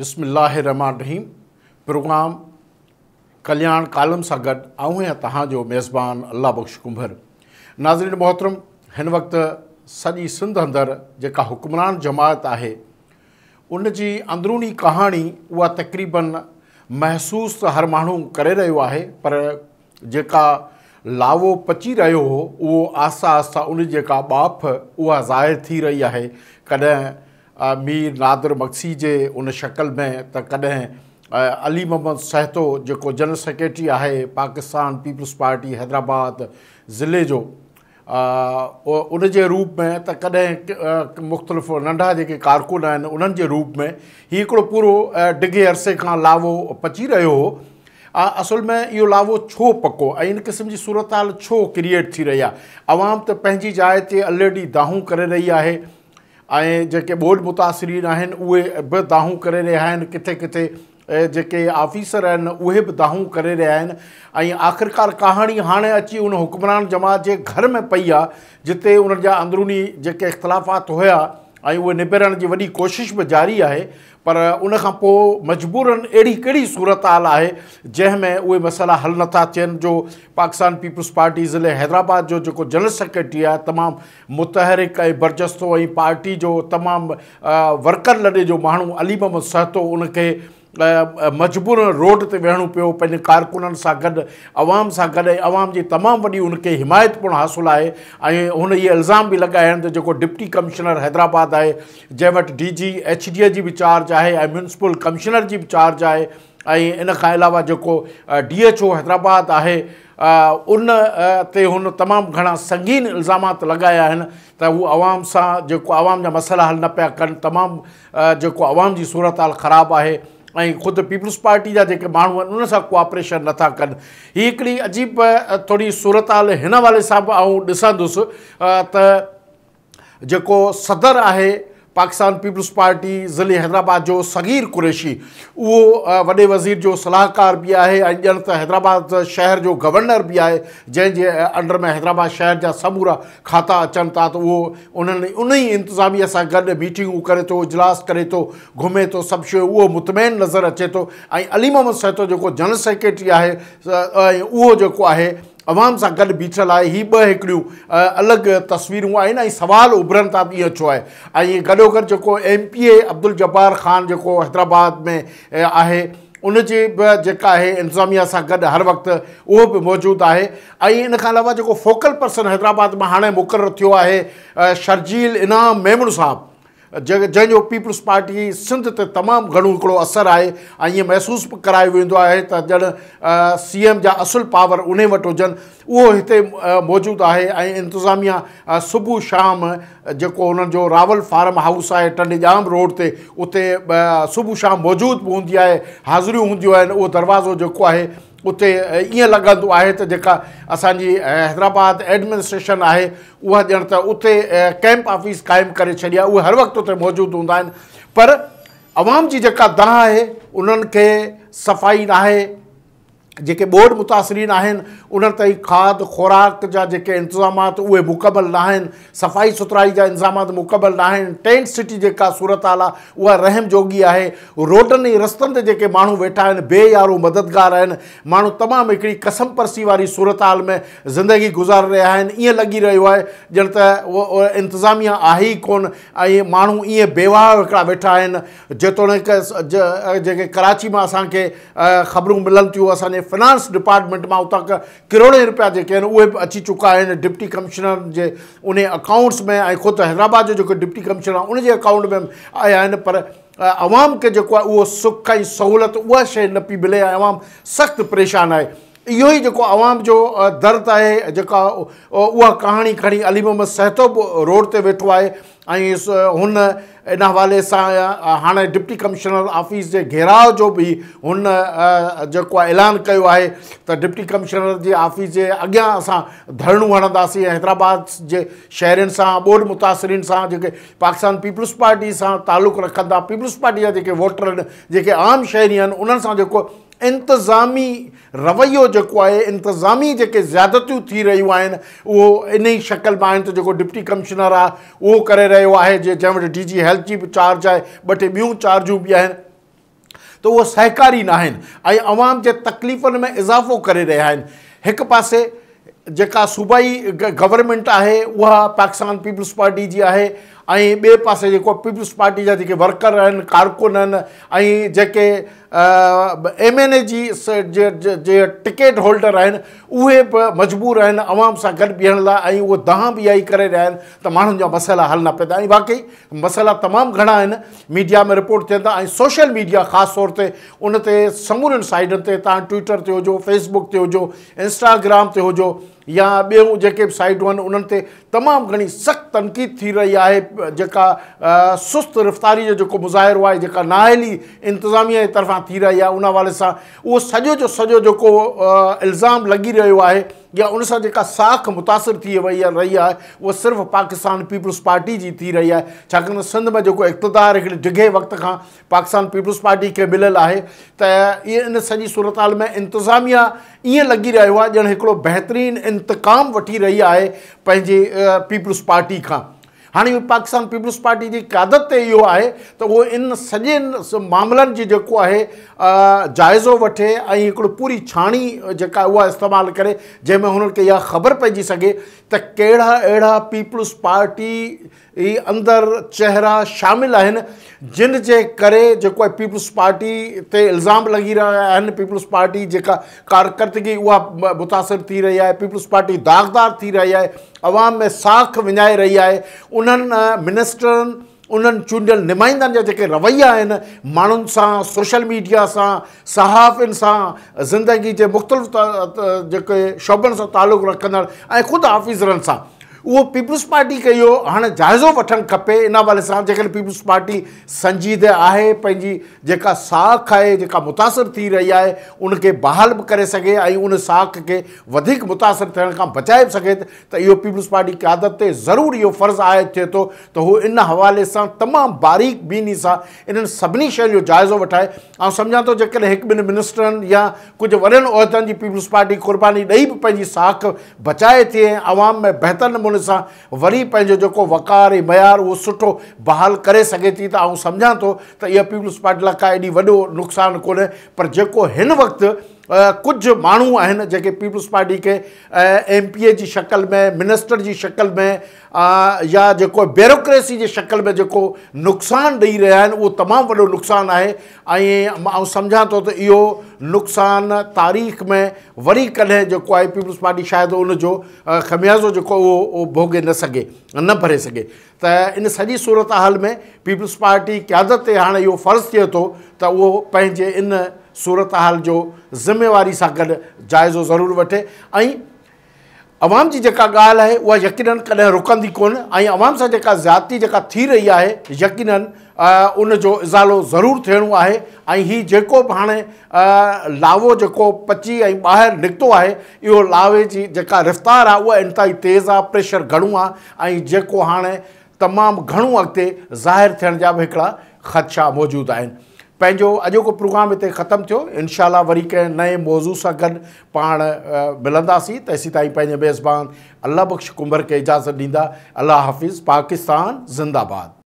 بسم اللہ الرحمن रहीम प्रोग्राम कल्याण कालम सां गॾु ऐं तव्हांजो मेज़बान اللہ बख़्श कुंभर नाज़रीन मोहतरम हिन वक़्तु सॼी सिंध اندر जेका हुकमरान जमायत आहे उन जी अंदरुनी कहाणी उहा तक़रीबन महसूसु त हर माण्हू करे रहियो आहे पर जेका लावो पची रहियो हो उहो आहिस्ता आहिस्ता उनजी जेका बाफ़ उहा ज़ाहिर थी रही आहे कॾहिं मीर नादर मक्सी के उन शकिल में त अली मोहम्मद सहतो जो जनरल सेक्रेटरी आहे पाकिस्तान पीपल्स पार्टी हैदराबाद ज़िले जो उन रूप में त कॾहिं मुख़्तलिफ़ नंढा जेके कारकुन आहिनि रूप में हीउ हिकिड़ो डिघे अरसे खां लावो पची रो हो असुल में यो लावो छो पको इन क़िस्म की सूरत हाल छो क्रिएट थी रही है आवाम त पंहिंजी जाइ ते ऑलरेडी दाहूं रही है ऐं जेके ॿोॾ मुतासिरीन आहिनि उहे बि दाहूं करे रहिया आहिनि किथे किथे जेके ऑफिसर आहिनि उहे बि दाहूं करे रहिया आहिनि ऐं आख़िरकार कहाणी हाणे अची उन हुकमरान जमात जे घर में पई आहे जिते उन्हनि जा अंदरुनी जेके इख़्तिलाफ़ात ऐं उहे निबेरण जी वही कोशिश भी जारी है पर उन मजबूरन अड़ी कड़ी सूरत हाल है जैमें उ मसला हल ना थन जो पाकिस्तान पीपल्स पार्टी ज़िले हैदराबाद जो जेको जनरल सेक्रेटरी आहे तमामु मुतहरिक ऐं पार्टी जो तमाम वर्कर लडे जो माण्हू अली मोहम्मद सहतो उनखे मजबूर रोड से वेहणो पो पंहिंजे कारकुन से गॾु आवाम से गॾु ऐं आवाम जी तमामु वॾी हिमायत पिणु हासिल है उन ये इल्ज़ाम भी लगाया तो जो डिप्टी कमिश्नर हैदराबाद है जंहिं डी जी एच डी की भी चार्ज है म्यूनसिपल कमिश्नर की भी चार्ज है इन अलावा जो डी एच ओ हैदराबाद है उन ते उन तमाम घणा संगीन इल्जाम लगाया आहिनि त आवाम से जो आवाम जा मसला हल न पाया कनि तमाम जो आवाम की सूरत हाल खराब है खुद पीपुल्स पीपल्स पार्टी जा मूल उन कोपरेशन ना कन कनि अजीब थोड़ी सूरत हाल हिन हवाले सां आसंदुस आउं ॾिसंदुसि सदर है पाकिस्तान पीपल्स पार्टी ज़िले हैदराबाद जो सगीर कुरैशी उहो वे वज़ीर जो सलाहकार भी आहे ऐं हैदराबाद शहर जो गवर्नर भी आहे जंहिंजे अंडर में हैदराबाद शहर जा समूरा खाता अचनि था त उहो उन्हनि उन ई इंतिज़ामिया सां गॾु मीटिंगूं करे तो इजलास करे थो घुमे तो सब शयूं उहो मुतमैन नज़र अचे तो अली मोहम्मद सैतो जो जनरल सेक्रेटरी है ऐं उहो जेको अवाम सां गॾु बीठल आहे ही ॿ हिकिड़ियूं अलॻि तस्वीरूं आहिनि ऐं सुवालु उभरनि था बि अचो आहे ऐं गॾो गॾु जेको एम पी ए अब्दुल जबार ख़ान जेको हैदराबाद में आहे उनजी बि जेका आहे इंतिज़ामिया सां गॾु हर वक़्तु उहो बि मौजूदु आहे ऐं इन खां अलावा जेको फोकल पर्सन हैदराबाद मां हाणे मुक़ररु थियो आहे शर्जील इनाम मेमण साहबु जंहिंजो पीपल्स पार्टी सिंध ते तमामु घणो हिकिड़ो असरु आहे ऐं ईअं महसूसु बि करायो वेंदो आहे त ॼण सी एम जा असुल पावर उन वटि हुजनि उहो हिते मौजूदु आहे ऐं इंतिज़ामिया सुबुह शाम जेको हुननि जो रावल फार्म हाउस आहे टंडेजाम रोड ते उते सुबुह शाम मौजूद बि हूंदी आहे हाज़िरियूं हूंदियूं आहिनि उहो दरवाज़ो जेको आहे उते ईअं लॻंदो आहे हैदराबाद एडमिनिस्ट्रेशन है उहा ॼण त उते कैंप ऑफिस कायम कर छॾी आहे हर वक़्तु उते मौजूदु हूंदा पर आवाम जी जेका दह आहे उन्हनि खे सफ़ाई नाहे जेके बोर्ड मुतासरीन आहिनि उन्हनि ताईं खाद ख़ुराक जा जेके इंतिज़ामात उहे मुकमल न आहिनि सफ़ाई सुथराई जा इंतिज़ामात मुकमल न आहिनि टेंट सिटी जेका सूरत आल आहे उहा रहम जोगी आहे रोडनि ऐं रस्तनि ते जेके माण्हू वेठा आहिनि बेयारो मददगार आहिनि माण्हू तमामु हिकिड़ी कसम परसी वारी सूरत हाल में ज़िंदगी गुज़ारे रहिया आहिनि ईअं लॻी रहियो आहे ॼण त उहो इंतिज़ामिया आहे ई कोन ऐं माण्हू ईअं बेवाह हिकिड़ा वेठा आहिनि जेतोणीकि जेके कराची मां असांखे ख़बरूं मिलनि थियूं असांजे डिपार्टमेंट में આવતા किरोड़े रुपया जो अची चुका है डिप्टी कमिश्नर के उन अकाउंट्स में खुद हैदराबाद जो जो डिप्टी कमिश्नर उन अकाउंट में आया आहिनि पर आवाम के जो सुख सहूलत सहूलियत उहा न मिले आवाम सख्त परेशान है इहो ई जेको आवाम जो दर्द है जो उहा कहाणी खणी अली मोहम्मद सहतोब रोड से वेठो आहे ऐं इन हवाले से हाणे डिप्टी कमिशनर ऑफिस के घेराव जो भी हुन जेको ऐलान कयो आहे त डिप्टी कमिशनर जी ऑफिस के अगर अस धरणूं हणंदासीं हैदराबाद के शहर से बोर्ड मुतासिरनि से पाकिस्तान पीपल्स पार्टी से तालुक रखंदा पीपल्स पार्टी जा वोटर जे आम शहरी आहिनि उन्हनि इंतज़ामी रवैयो जो है इंतज़ामी जेके ज्यादतू थी रहियूं आहिनि वो इन ही शक्ल में आज तो जो डिप्टी कमिश्नर आहे उहो करे रहियो आहे जे डी जी हेल्थ जी बि चार्ज आहे ॿ टे ॿियूं चार्जूं बि आहिनि त सहकारी ना आहिनि ऐं आवाम जे तकलीफ़ुनि में इज़ाफ़ो कर रहा आहिनि हिकु पासे जेका सूबाई गवर्नमेंट आहे उहा पाकिस्तान पीपल्स पार्टी की आहे ऐं ॿिए पासे जेको पीपल्स पार्टी जा जेके वर्कर आहिनि कारकुन आहिनि ऐं जेके एम एन ए जी जे टिकेट होल्डर आहिनि उहे बि मजबूर आहिनि आवाम सां गॾु बीहण लाइ ऐं उहे दहां बि इहा ई करे रहिया आहिनि त माण्हुनि जा मसइला हल न पिया था ऐं बाक़ी मसइला तमामु घणा आहिनि मीडिया में रिपोर्ट थियनि था ऐं सोशल मीडिया ख़ासि तौर ते उन ते समूरनि साइडनि ते तव्हां ट्विटर ते हुजो फेसबुक ते हुजो इंस्टाग्राम ते हुजो या ॿियूं जेके बि साइडूं आहिनि उन्हनि ते तनक़ीद थी रही है जेका सुस्त रफ़्तारी जो जेको मुज़ाहिरो आहे जेका नाहली इंतिज़ामिया जे थी रही है उन हवाले सां उहो सजो जो सॼो जेको इल्ज़ाम लगी रो आहे या उन साख मुतासिर थी वई आहे रही है वह सिर्फ़ पाकिस्तान पीपल्स पार्टी जी थी रही है छाकाणि सिंध में जो इक़्तदारु हिकिड़े डिघे वक़्त खां पाकिस्तान पीपल्स पार्टी के मिलल है त इहे इन सॼी सूरत में इंतज़ामिया ईअं लॻी रहियो आहे ॼण हिकिड़ो इंतकाम वी रही है पीपल्स पार्टी का हाणे पाकिस्तान पीपल्स पार्टी की क्यादत यो है आहे त इन सजे मामलनि जी जेको आहे जाइज़ो वठे पूरी छानी जेका उहा इस्तेमालु करे जंहिंमें हुननि ख़बर पइजी सघे त कहिड़ा अहिड़ा पीपल्स पार्टी अंदर चेहरा शामिल जिन के करो पीपल्स पार्टी ते इल्ज़ाम लगी रहा आहिनि पीपल्स पार्टी जी कारकर्दगी उहा मुतासिर थी रही है पीपल्स पार्टी दाग़दार थी रही है अवाम में साख विञाए रही है उन्हनि मिनिस्टर उन चूंडियल नुमाइंदन जो रवैया आहिनि माण्हुनि सोशल मीडिया सां सहाफ़िन सां ज़िंदगी के मुख़्तलिफ़ जेके शोबनि सां तालुक़ु रखंदड़ ऐं ख़ुदि ऑफिसरनि सां उहो पीपल्स पार्टी खे इहो हाणे जाइज़ो वठणु खपे इन हवाले सां जेकॾहिं पीपल्स पार्टी संजीद है पंहिंजी जेका साख है जी मुतासिर थी रही है उनके बहाल भी करे सघे उन साख के वधीक मुतासिर बचा भी बचाए तो यो पीपल्स पार्टी क़यादत ते ज़रूरु इहो फ़र्ज़ु आहे थिए थो तो हू इन हवाले सां तमामु बारीक बीनी सां इन्हनि सभिनी शयुनि जो जाइज़ो वठाए ऐं सम्झां थो जेकॾहिं हिकु या कुछ वॾनि औरतनि जी पीपल्स पार्टी क़ुर्बानी दई भी साख बचाए थे आवाम में बेहतर नमूने हुजण सां वरी पंहिंजो वकार ऐं मयार उहो सुठो बहाल करे सघे तो त आउं सम्झां थो पीपल्स पार्टी लाइ का एॾी वॾो नुक़सानु कोन्हे पर जेको हिन कुछ मानू आहिनि जेके पीपल्स पार्टी के एम पी ए जी शक्ल में मिनिस्टर जी शक्ल में आ, या जो ब्यूरोक्रेसी जी शक्ल में जो नुकसान दे रहा है वो तमाम वो नुकसान है समझा तो यो नुकसान तारीख़ में वरी कदें जो है पीपल्स पार्टी शायद उनजो खमियाज़ो वो, भोगे न सके न भरे सके त इन सॼी सूरत हाल में पीपल्स पार्टी क़्यादत ते हाणे इहो फ़र्ज़ु थिए थो त उहो पंहिंजे इन सूरत हाल जो ज़िमेवारी सां गॾु जाइज़ो ज़रूरु वठे ऐं अवाम जी जेका ॻाल्हि आहे उहा यकीन कॾहिं रुकंदी कोन ऐं अवाम सां जेका ज़्याती जेका थी रही आहे यकीन उन जो इज़ारो ज़रूरु थियणो आहे ऐं हीउ जेको बि हाणे लावो जेको पची ऐं ॿाहिरि निकितो आहे इहो लावे जी जेका रफ़्तार आहे उहा इन तेज़ आहे प्रेशर घणो आहे ऐं जेको हाणे तमाम घणो अगत ज़ाहिर थियण ख़दशा मौजूदु आहिनि पंहिंजो अॼोको प्रोग्राम हिते ख़तमु थियो इनशाला वरी कें नए मौज़ू सां गॾु पाण मिलंदासीं तेसीं ताईं पंहिंजे मेज़बान अलाह बख़्श कुंभर के इजाज़त दींदा अल्लाह हाफ़िज़ पाकिस्तान ज़िंदाबाद